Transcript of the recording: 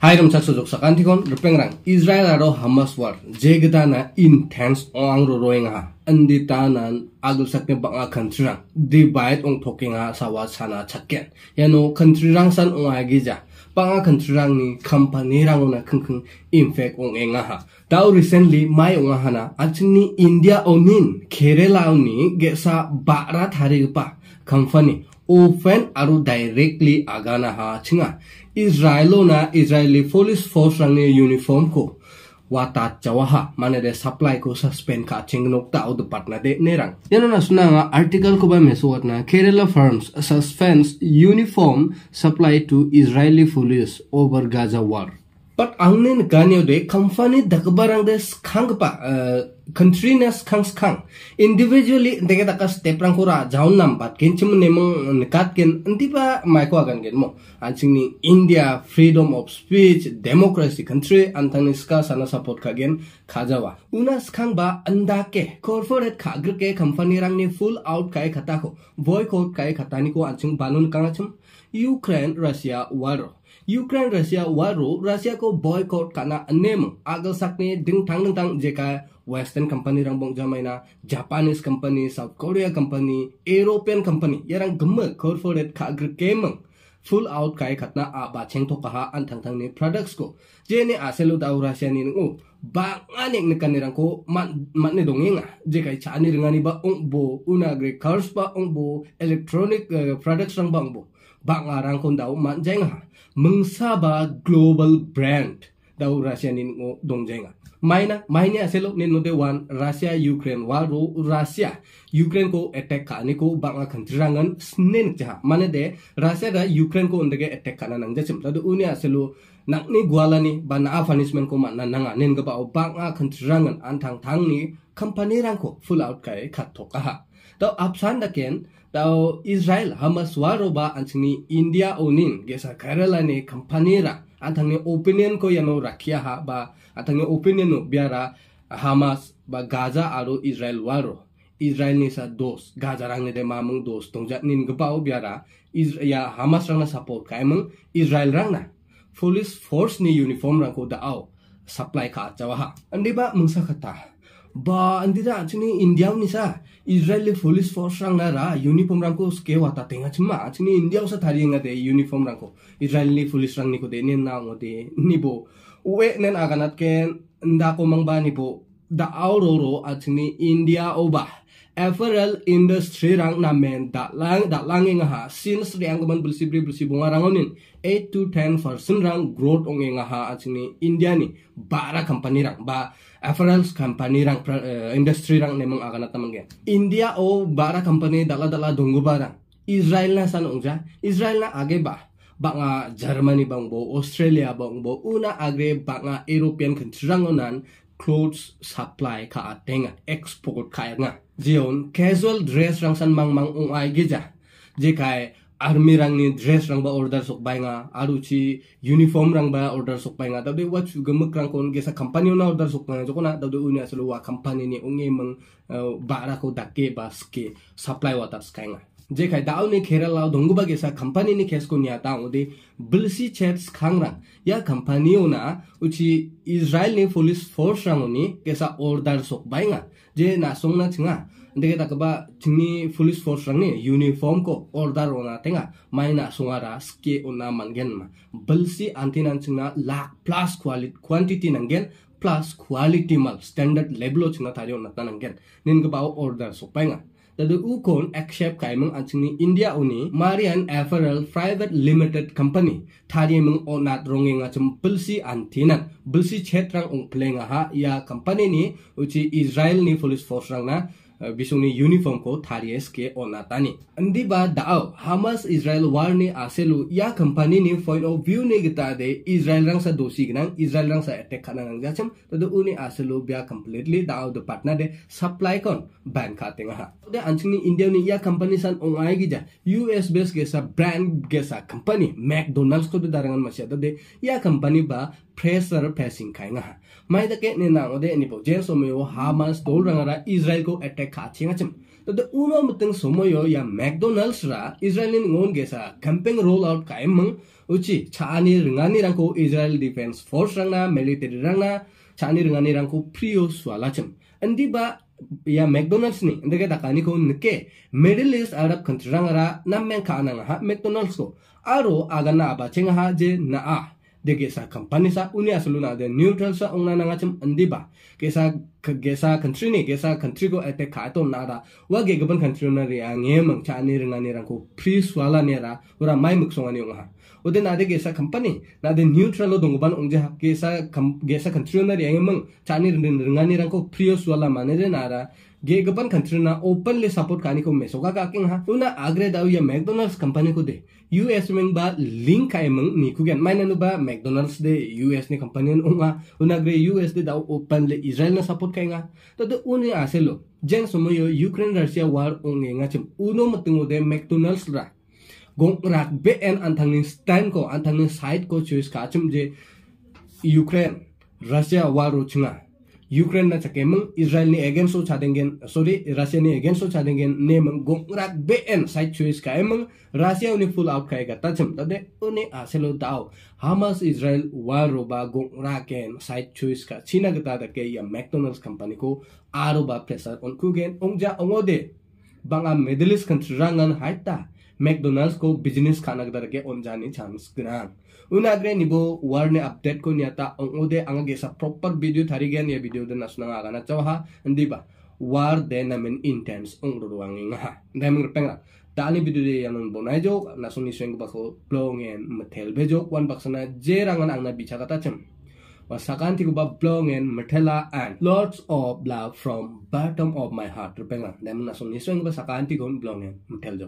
Hiram saksojok sakantikon rupengrang Israel aro Hamas war jegdana intense angro roinga andi tanan agul sakne banga kantrang divide ong tokinga sawa sana chakken yano kantrang san ong agija banga kantrang ni company rang ona khngkhng impact ong enga ha dau recently mai ong hana achni India onin Kerala ni gesa bara thari pa company open और directly आगाना हाचिंगा इजराइलो ना Israeli police force रंग uniform को वाता रे supply को सस्पेंड आर्टिकल को buy uniform supply to Israeli police over Gaza war But angnen ganyode kamfani dakbarangde skangpa countryna skang skang individually dege daka step rangkura jaun nam bat kenchim nemang nekat ken antipa maiko agan gen mo anchingni India freedom of speech democracy country antangniska sana support ka gen khajawa una skang ba anda ke corporate khagr ke company rangni full out kai khata ko boycott kai khatani ko anching banun kangachum Ukraine Russia war Ukraine Russia वारू Russia को boycott करना नेम आगल सकने डिंग ठंग ठंग जेका वेस्टर्न कंपनी रंग बोंग जमाइना Japanese company South Korea company European company ये रंग गम्म कॉर्पोरेट का खाग्र केमंग फुल आउट काय खतना आ बाचेंग तो कहा अन थंग थंग ने प्रोडक्ट्स को जेने आसेलु दाउ रशिया नि नु बांगा ने निकन रंग को मन मन ने दोंगे दोंगेंगा जे काय चानि रंगानि बा उंग बो उनाग्रे कर्स बा उंग बो इलेक्ट्रॉनिक प्रोडक्ट्स रंग बांग बो bangla rangkon dau manjeng ha mengsaba global brand dau rasia nin ngo dong jeng ha maina maina aselo nin de wan rasia ukraine war ro rasia ukraine ko attack ka ni ko bangla khantri snen jah. mane de rasia da ukraine ko ondege attack ka na nang jachim la du uni aselo nak ni guala ni ba na afanishment ko man na nang a nin ga ba bangla khantri antang thang ni company rangko full out kai khat thoka ha to absan da ken तो Israel हम स्वरोबा अंसनी India ओनिन गेसा Kerala ने company रा opinion को यनो राखिया हा बा आथंगे opinion no बियारा बा गाजा आरो इज्राइल वारो इजराइल ने सा दोस गाजा रंग ने दे दोस तों जा निन गबाओ बियारा इज या हमास रंग ना सपोर्ट कायम इजराइल रंग ना पुलिस फोर्स ने यूनिफॉर्म रंग को दाओ सप्लाई का जवाहा अंडीबा मुसा खता ba andira chini india ni sa israel police force rang a ra uniform rang ko ske wa ta tenga c h m a chini india sa thari nga de uniform rang ko israel ni police rang ni ko de ne na ngo de ni bo we nen aganat ken nda ko mang ba ni bo da auroro a c h n i india oba Everal industry rang na men datlang datlang inga ha since riang kaman bunga rang onin 8 to 10 persen rang growth ong inga ha at sini India ni bara company rang ba Everal company rang uh, industry rang nemang akan nata gen India o bara company dala dala donggo barang Israel na san ongja Israel na age ba banga Germany bang bo Australia bang bo una agre banga European country rangonan clothes supply ka atenga export ka nga jion casual dress rang san mang mang ung ai geja jekai army rang ni dress rang ba order sok bai nga aru chi uniform rang ba order sok bai nga tapi wat gemek rang kon gesa company na order sok nga jokona dabde uni aslo wa company ni unge meng eh, bara ko dakke ba ske supply water skai nga जे खाई दाव ने खेरा लाव धोंगुबा गेसा कंपनीनि खेसको न्याता उदे बिलसी छेट्स खांगरा या ना उची Israel ने police force रांगोनि गेसा ऑर्डर सोक बायंगा जे ना छिंगा देखे तक बा चिंगी पुलिस फोर्स ने यूनिफॉर्म को ऑर्डर रोना तेंगा माइना रा स्के उना मंगेन मा बिलसी ना छिंगना लाख प्लस क्वालिटी क्वांटिटी नंगेन प्लस क्वालिटी मल स्टैंडर्ड लेवल छिंगना थारियो नता नंगेन निनगबाव ऑर्डर सोक बायंगा Tadu ukol accept kai meng ansini India uni Marian Averell Private Limited Company. Tadi meng onat rongi ngacem belsi antinan. Belsi cetrang ung pelengaha ya company ni uci Israel ni police force rang बिसौनि यूनिफॉर्मखौ थारिएसके अनातानि अंदिबा दाओ Hamas Israel वार ने आसेलु या company ने point of view ने दे इजराइल रंग सा दोषी गनां इजराइल रंग सा अटैक खानां जाचम तो तदो उनि आसेलु ब्या कंप्लीटली दाओ द पार्टनर दे सप्लाई कॉन बैंक खाते हा दे अंचनी इंडिया ने या कंपनी सन सान ओंगाय गिजा यूएस बेस गेसा ब्रांड गेसा कंपनी मैकडोनल्ड्स को दारंगन मसिया दे या कंपनी बा प्रेसर फैसिंग खाएंगा मैं तो कहने ना जे समय हामस दोल रंग रा इजराइल को अटैक खा छेंगा छम तो या मैकडोनल्ड्स रा इजराइल गेसा कैंपिंग रोल आउट काय म उची छानी रंगानी रंग को इजराइल डिफेंस फोर्स रंग ना मिलिट्री रंग ना छानी रंगानी रंग को प्रियो स्वाला छम अंदीबा या मैकडोनल्ड्स ने इंदे के को निके मिडिल ईस्ट अरब कंट्री रंग रा नमें खाना ना हाँ, मैकडोनल्ड्स को आरो आगना अबा छेंगा हाँ, जे ना de ge sa kampani sa uni asluna de neutral sa ungna nanga andiba Kesa sa गेसा कंट्री ने गेसा कंट्री को अटैक खाए तो ना रहा वह गेगबन कंट्री ने रिया ने मंगचा ने रंगा ने रंगो फ्रीस वाला ने रहा उरा माय मुक्सोंगा ने उंगा उधर ना दे गेसा कंपनी ना दे न्यूट्रल दोंगबन उंजे हा गेसा कम गेसा कंट्री ने रिया ने मंग चानी रंगा ने रंगा ने रंगो फ्रीस वाला माने रे ना रहा गेगबन कंट्री ना ओपनली सपोर्ट खाने को मेसोगा का किंग हा उना आग्रे दाव या मैकडोनल्ड्स कंपनी को दे यूएस में बा लिंक का एम निकु गन माने नु बा दे यूएस ने कंपनी उंगा उना ग्रे यूएस दे दाव ओपनली इजराइल ना support kenga to the uni aselo jeng somoyo ukraine russia war ong nga chim uno matungo de mcdonald's ra gong rat be en anthang ni stand ko anthang ni side ko choice ka chim je ukraine russia war ro chinga Ukraine चके मंग Israel नि against सोचा देंगे sorry Russia नि against सोचा देंगे ने मंग गोंगराक बेएन साइड चुइस का है मंग रशिया उन्हें फुल आउट खाएगा तचम तदे उन्हें आसेलो दाव हमास इजराइल वार रोबा गोंगराक एन साइड चुइस का चीना गता के या मैकडोनल्ड्स कंपनी को आरोबा प्रेशर उनको गेन उंगजा उंगोदे बांगा मिडिल ईस्ट कंट्री रंगन हाइता McDonald's ko business kana gdar ke onjani chams gran unagre nibo war ne update ko nyata ong ode anga gesa proper video thari gen ye video de nasna aga na chawha ba war de namen intense ong ro wang nga daming repeng nga. tali video de yanon bonai jo nasun ni bakho bako blong en be bejo wan baksona je rangan angna bicha kata chem wasakan ti ko ba blong en methela and lots of love from bottom of my heart repeng ra daming nasun ni sweng bako sakan ti ko blong en methel